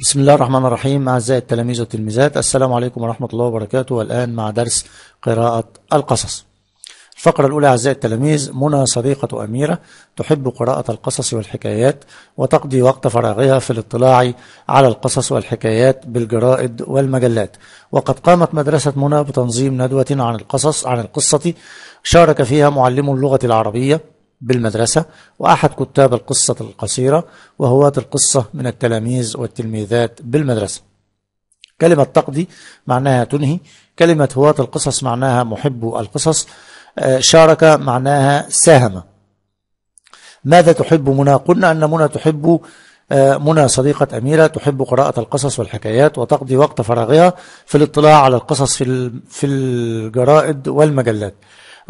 بسم الله الرحمن الرحيم أعزائي التلاميذ والتلميذات السلام عليكم ورحمة الله وبركاته والآن مع درس قراءة القصص الفقرة الأولى أعزائي التلاميذ منى صديقة أميرة تحب قراءة القصص والحكايات وتقضي وقت فراغها في الاطلاع على القصص والحكايات بالجرائد والمجلات وقد قامت مدرسة منى بتنظيم ندوة عن القصص عن القصة شارك فيها معلم اللغة العربية بالمدرسة وأحد كتاب القصة القصيرة وهواة القصة من التلاميذ والتلميذات بالمدرسة كلمة تقضي معناها تنهي كلمة هواة القصص معناها محب القصص آه، شارك معناها ساهم ماذا تحب منى قلنا أن منى تحب آه، منى صديقة أميرة تحب قراءة القصص والحكايات وتقضي وقت فراغها في الاطلاع على القصص في الجرائد والمجلات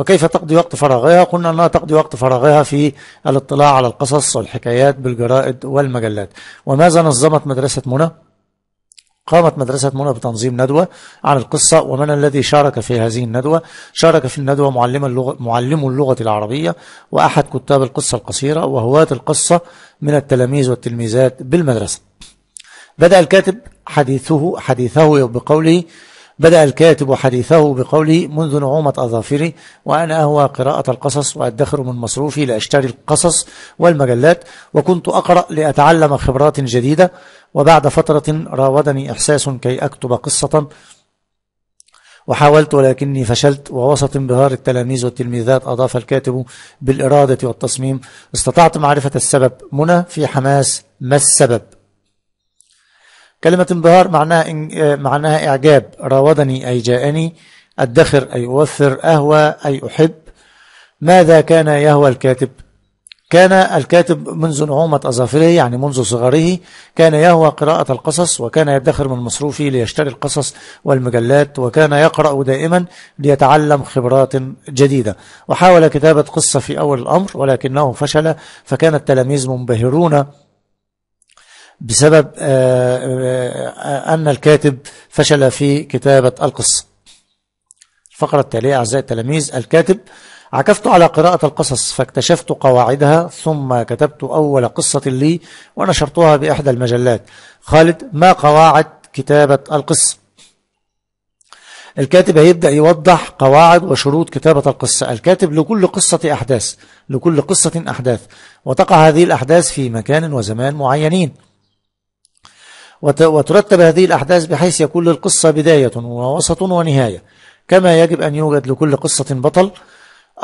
وكيف تقضي وقت فراغها قلنا أنها تقضي وقت فراغها في الاطلاع على القصص والحكايات بالجرائد والمجلات وماذا نظمت مدرسة منى؟ قامت مدرسة منى بتنظيم ندوة عن القصة ومن الذي شارك في هذه الندوة شارك في الندوة معلم اللغة معلم اللغة العربية وأحد كتاب القصة القصيرة وهواة القصة من التلاميذ والتلميذات بالمدرسة بدأ الكاتب حديثه حديثه بقوله بدأ الكاتب حديثه بقوله منذ نعومة أظافري وأنا أهوى قراءة القصص وأدخر من مصروفي لأشتري القصص والمجلات وكنت أقرأ لأتعلم خبرات جديدة وبعد فترة راودني إحساس كي أكتب قصة وحاولت ولكني فشلت ووسط انبهار التلاميذ والتلميذات أضاف الكاتب بالإرادة والتصميم استطعت معرفة السبب منى في حماس ما السبب كلمة انبهار معناها, إن آه، معناها إعجاب راودني أي جاءني أدخر أي أوثر أهوى أي أحب ماذا كان يهوى الكاتب كان الكاتب منذ نعومة أظافره يعني منذ صغره كان يهوى قراءة القصص وكان يدخر من مصروفه ليشتري القصص والمجلات وكان يقرأ دائما ليتعلم خبرات جديدة وحاول كتابة قصة في أول الأمر ولكنه فشل فكان التلاميذ منبهرون بسبب آه، آه، آه، أن الكاتب فشل في كتابة القصة الفقرة التالية أعزائي التلاميذ الكاتب عكفت على قراءة القصص فاكتشفت قواعدها ثم كتبت أول قصة لي ونشرتها بإحدى المجلات خالد ما قواعد كتابة القصة الكاتب هيبدأ يوضح قواعد وشروط كتابة القصة الكاتب لكل قصة أحداث لكل قصة أحداث وتقع هذه الأحداث في مكان وزمان معينين وترتب هذه الأحداث بحيث يكون للقصة بداية ووسط ونهاية كما يجب أن يوجد لكل قصة بطل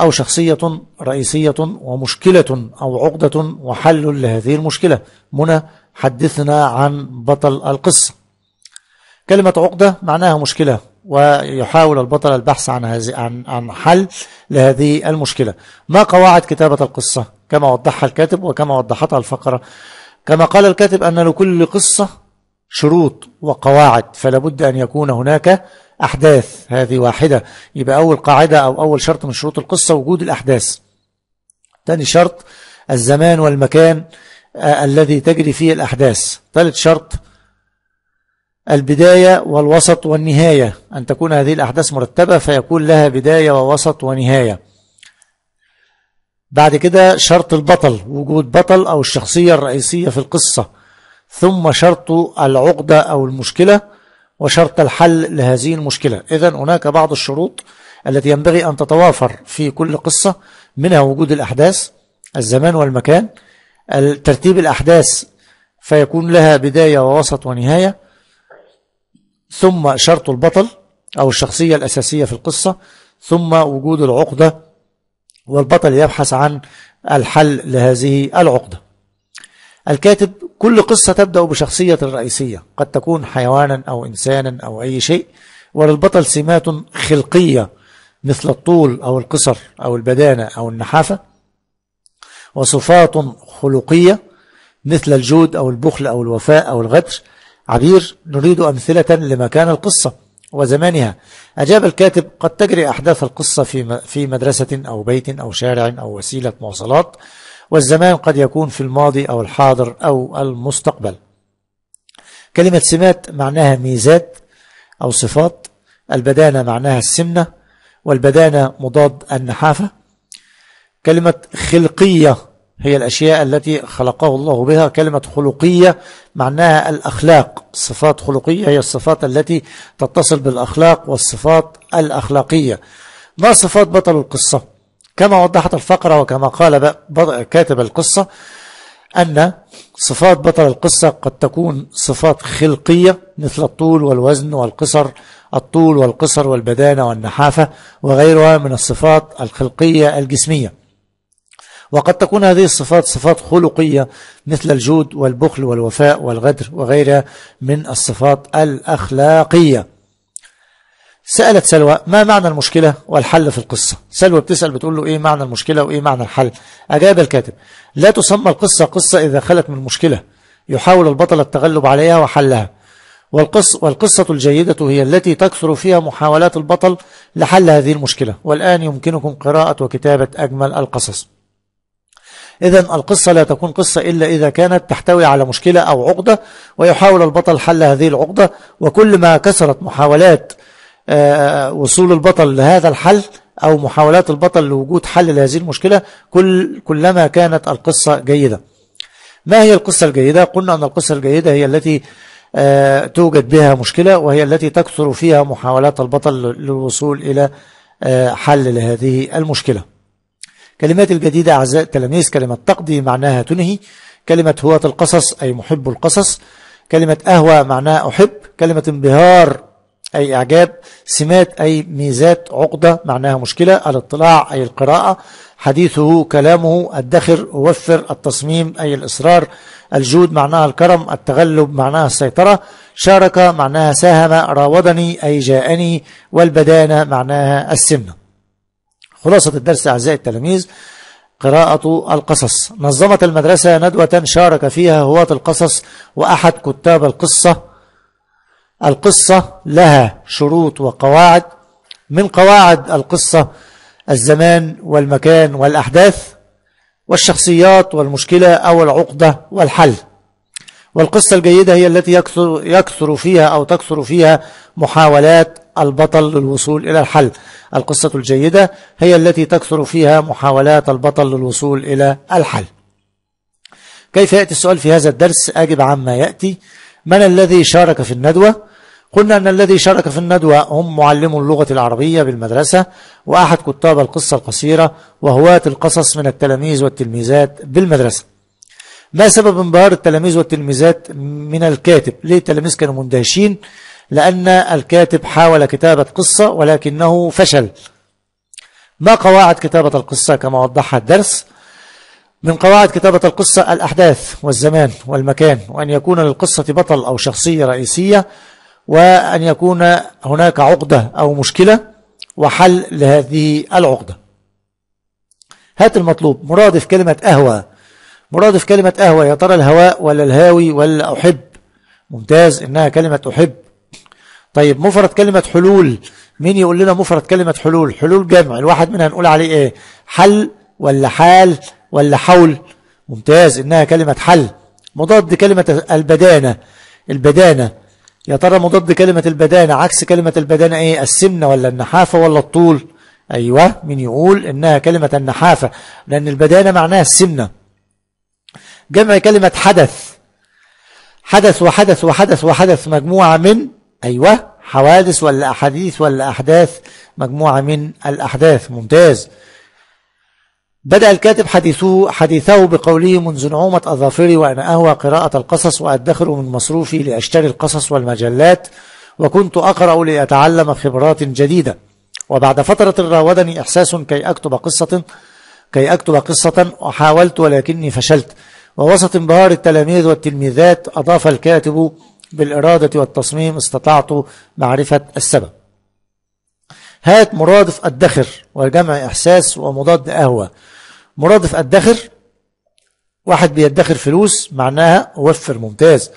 أو شخصية رئيسية ومشكلة أو عقدة وحل لهذه المشكلة منى حدثنا عن بطل القصة كلمة عقدة معناها مشكلة ويحاول البطل البحث عن هذه عن عن حل لهذه المشكلة. ما قواعد كتابة القصة؟ كما وضحها الكاتب وكما وضحتها الفقرة. كما قال الكاتب أن لكل قصة شروط وقواعد فلا بد أن يكون هناك أحداث هذه واحدة يبقى أول قاعدة أو أول شرط من شروط القصة وجود الأحداث ثاني شرط الزمان والمكان آه، الذي تجري فيه الأحداث ثالث شرط البداية والوسط والنهاية أن تكون هذه الأحداث مرتبة فيكون لها بداية ووسط ونهاية بعد كده شرط البطل وجود بطل أو الشخصية الرئيسية في القصة ثم شرط العقدة أو المشكلة وشرط الحل لهذه المشكلة إذا هناك بعض الشروط التي ينبغي أن تتوافر في كل قصة منها وجود الأحداث الزمان والمكان ترتيب الأحداث فيكون لها بداية ووسط ونهاية ثم شرط البطل أو الشخصية الأساسية في القصة ثم وجود العقدة والبطل يبحث عن الحل لهذه العقدة الكاتب كل قصة تبدأ بشخصية رئيسية قد تكون حيوانا أو إنسانا أو أي شيء وللبطل سمات خلقية مثل الطول أو القصر أو البدانة أو النحافة وصفات خلقية مثل الجود أو البخل أو الوفاء أو الغدر عبير نريد أمثلة لمكان القصة وزمانها أجاب الكاتب قد تجري أحداث القصة في في مدرسة أو بيت أو شارع أو وسيلة مواصلات والزمان قد يكون في الماضي أو الحاضر أو المستقبل كلمة سمات معناها ميزات أو صفات البدانة معناها السمنة والبدانة مضاد النحافة كلمة خلقية هي الأشياء التي خلقه الله بها كلمة خلقية معناها الأخلاق صفات خلقية هي الصفات التي تتصل بالأخلاق والصفات الأخلاقية ما صفات بطل القصة كما وضحت الفقرة وكما قال كاتب القصة أن صفات بطل القصة قد تكون صفات خلقية مثل الطول والوزن والقصر الطول والقصر والبدانة والنحافة وغيرها من الصفات الخلقية الجسمية وقد تكون هذه الصفات صفات خلقية مثل الجود والبخل والوفاء والغدر وغيرها من الصفات الأخلاقية سألت سلوى ما معنى المشكلة والحل في القصة سلوى بتسأل بتقول له إيه معنى المشكلة وإيه معنى الحل أجاب الكاتب لا تسمى القصة قصة إذا خلت من مشكلة يحاول البطل التغلب عليها وحلها والقص والقصة الجيدة هي التي تكثر فيها محاولات البطل لحل هذه المشكلة والآن يمكنكم قراءة وكتابة أجمل القصص إذا القصة لا تكون قصة إلا إذا كانت تحتوي على مشكلة أو عقدة ويحاول البطل حل هذه العقدة وكل ما كثرت محاولات آه، وصول البطل لهذا الحل أو محاولات البطل لوجود حل لهذه المشكلة كل كلما كانت القصة جيدة ما هي القصة الجيدة؟ قلنا أن القصة الجيدة هي التي آه، توجد بها مشكلة وهي التي تكثر فيها محاولات البطل للوصول إلى آه، حل لهذه المشكلة كلمات الجديدة أعزائي التلاميذ كلمة تقضي معناها تنهي كلمة هواة القصص أي محب القصص كلمة أهوى معناها أحب كلمة انبهار أي إعجاب سمات أي ميزات عقدة معناها مشكلة الاطلاع أي القراءة حديثه كلامه الدخر وفر التصميم أي الإصرار الجود معناها الكرم التغلب معناها السيطرة شارك معناها ساهم راودني أي جاءني والبدانة معناها السمنة خلاصة الدرس أعزائي التلاميذ قراءة القصص نظمت المدرسة ندوة شارك فيها هواة القصص وأحد كتاب القصة القصة لها شروط وقواعد من قواعد القصة الزمان والمكان والأحداث والشخصيات والمشكلة أو العقدة والحل والقصة الجيدة هي التي يكثر, يكثر فيها أو تكثر فيها محاولات البطل للوصول إلى الحل القصة الجيدة هي التي تكثر فيها محاولات البطل للوصول إلى الحل كيف يأتي السؤال في هذا الدرس أجب عما يأتي من الذي شارك في الندوة قلنا أن الذي شارك في الندوة هم معلم اللغة العربية بالمدرسة وأحد كتاب القصة القصيرة وهواة القصص من التلاميذ والتلميذات بالمدرسة ما سبب انبهار التلاميذ والتلميذات من الكاتب ليه التلاميذ كانوا مندهشين لأن الكاتب حاول كتابة قصة ولكنه فشل ما قواعد كتابة القصة كما وضحها الدرس من قواعد كتابة القصة الأحداث والزمان والمكان وأن يكون للقصة بطل أو شخصية رئيسية وأن يكون هناك عقدة أو مشكلة وحل لهذه العقدة هات المطلوب مرادف كلمة أهوى مرادف كلمة أهوى يا ترى الهواء ولا الهاوي ولا أحب ممتاز إنها كلمة أحب طيب مفرد كلمة حلول مين يقول لنا مفرد كلمة حلول حلول جمع الواحد منها نقول عليه إيه حل ولا حال ولا حول ممتاز إنها كلمة حل مضاد كلمة البدانة البدانة يا ترى مضاد كلمة البدانة عكس كلمة البدانة إيه السمنة ولا النحافة ولا الطول أيوة من يقول إنها كلمة النحافة لأن البدانة معناها السمنة جمع كلمة حدث حدث وحدث وحدث وحدث مجموعة من أيوة حوادث ولا أحاديث ولا أحداث مجموعة من الأحداث ممتاز بدأ الكاتب حديثه, حديثه بقوله منذ نعومة أظافري وأنا أهوى قراءة القصص وأدخر من مصروفي لأشتري القصص والمجلات وكنت أقرأ لأتعلم خبرات جديدة وبعد فترة راودني إحساس كي أكتب قصة كي أكتب قصة وحاولت ولكني فشلت ووسط انبهار التلاميذ والتلميذات أضاف الكاتب بالإرادة والتصميم استطعت معرفة السبب هات مرادف أدخر وجمع إحساس ومضاد أهوى مرادف ادخر واحد بيدخر فلوس معناها وفر ممتاز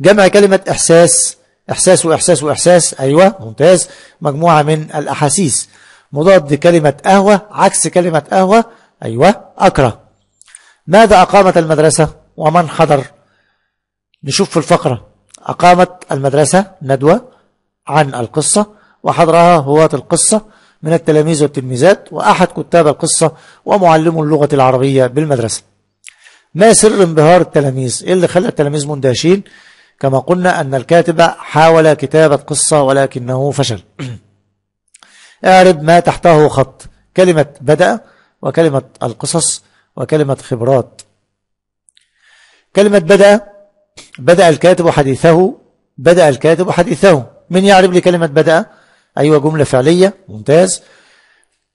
جمع كلمة احساس احساس واحساس واحساس ايوه ممتاز مجموعة من الاحاسيس مضاد كلمة قهوة عكس كلمة قهوة ايوه اكره ماذا اقامت المدرسة ومن حضر نشوف في الفقرة أقامت المدرسة ندوة عن القصة وحضرها هواة القصة من التلاميذ والتلميذات وأحد كتاب القصة ومعلم اللغة العربية بالمدرسة ما سر انبهار التلاميذ إيه اللي خلى التلاميذ مندهشين كما قلنا أن الكاتب حاول كتابة قصة ولكنه فشل اعرب ما تحته خط كلمة بدأ وكلمة القصص وكلمة خبرات كلمة بدأ بدأ الكاتب حديثه بدأ الكاتب حديثه من يعرف لي كلمة بدأ أيوة جملة فعلية ممتاز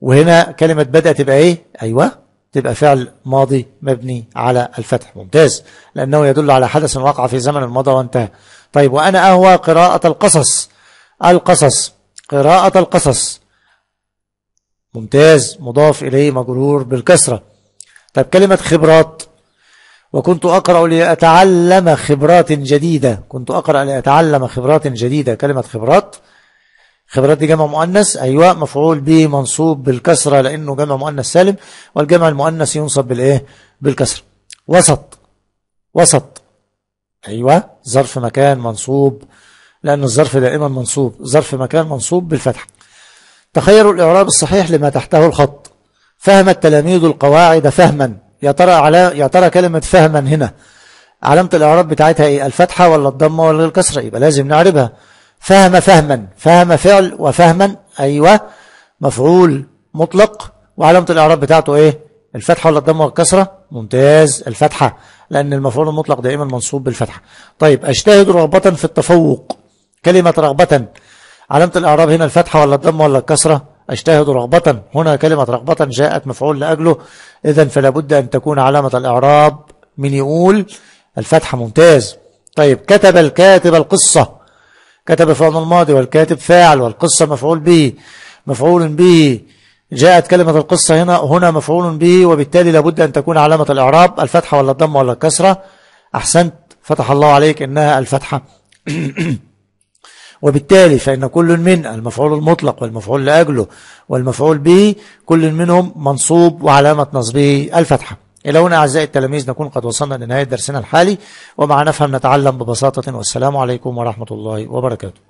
وهنا كلمة بدأ تبقى إيه أيوة تبقى فعل ماضي مبني على الفتح ممتاز لأنه يدل على حدث وقع في زمن مضى وانتهى طيب وأنا أهوى قراءة القصص القصص قراءة القصص ممتاز مضاف إليه مجرور بالكسرة طيب كلمة خبرات وكنت أقرأ لأتعلم خبرات جديدة كنت أقرأ لأتعلم خبرات جديدة كلمة خبرات خبرات دي جمع مؤنث أيوة مفعول به منصوب بالكسرة لأنه جمع مؤنث سالم والجمع المؤنث ينصب بالإيه بالكسرة وسط وسط أيوة ظرف مكان منصوب لأن الظرف دائما منصوب ظرف مكان منصوب بالفتح تخيلوا الإعراب الصحيح لما تحته الخط فهم التلاميذ القواعد فهما يا ترى على يا ترى كلمة فهما هنا علامة الإعراب بتاعتها إيه الفتحة ولا الضمة ولا الكسرة يبقى لازم نعربها فهم فهما فهم فعل وفهما أيوة مفعول مطلق وعلامة الإعراب بتاعته إيه الفتحة ولا الضمة والكسرة ممتاز الفتحة لأن المفعول المطلق دائما منصوب بالفتحة طيب أجتهد رغبة في التفوق كلمة رغبة علامة الإعراب هنا الفتحة ولا الضمة ولا الكسرة أجتهد رغبة هنا كلمة رغبة جاءت مفعول لأجله إذا فلا بد أن تكون علامة الإعراب من يقول الفتحة ممتاز طيب كتب الكاتب القصة كتب فعل الماضي والكاتب فاعل والقصة مفعول به مفعول به جاءت كلمة القصة هنا هنا مفعول به وبالتالي لابد أن تكون علامة الإعراب الفتحة ولا الضم ولا الكسرة أحسنت فتح الله عليك إنها الفتحة وبالتالي فإن كل من المفعول المطلق والمفعول لأجله والمفعول به كل منهم منصوب وعلامة نصبه الفتحة إلى هنا أعزائي التلاميذ نكون قد وصلنا لنهاية درسنا الحالي ومع نفهم نتعلم ببساطة والسلام عليكم ورحمة الله وبركاته